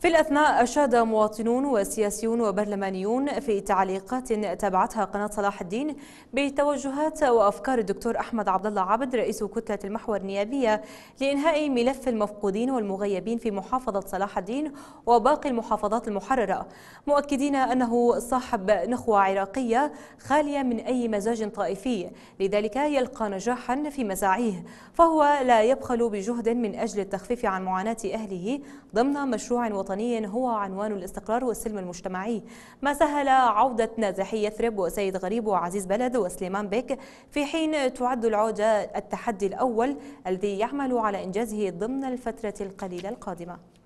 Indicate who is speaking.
Speaker 1: في الأثناء أشاد مواطنون وسياسيون وبرلمانيون في تعليقات تابعتها قناة صلاح الدين بتوجهات وأفكار الدكتور أحمد عبد الله عبد رئيس كتلة المحور النيابية لإنهاء ملف المفقودين والمغيبين في محافظة صلاح الدين وباقي المحافظات المحررة مؤكدين أنه صاحب نخوة عراقية خالية من أي مزاج طائفي لذلك يلقى نجاحا في مزاعيه فهو لا يبخل بجهد من أجل التخفيف عن معاناة أهله ضمن مشروع وطني وطني هو عنوان الاستقرار والسلم المجتمعي ما سهل عودة نازحي يثرب وسيد غريب وعزيز بلد وسليمان بيك في حين تعد العودة التحدي الأول الذي يعمل على إنجازه ضمن الفترة القليلة القادمة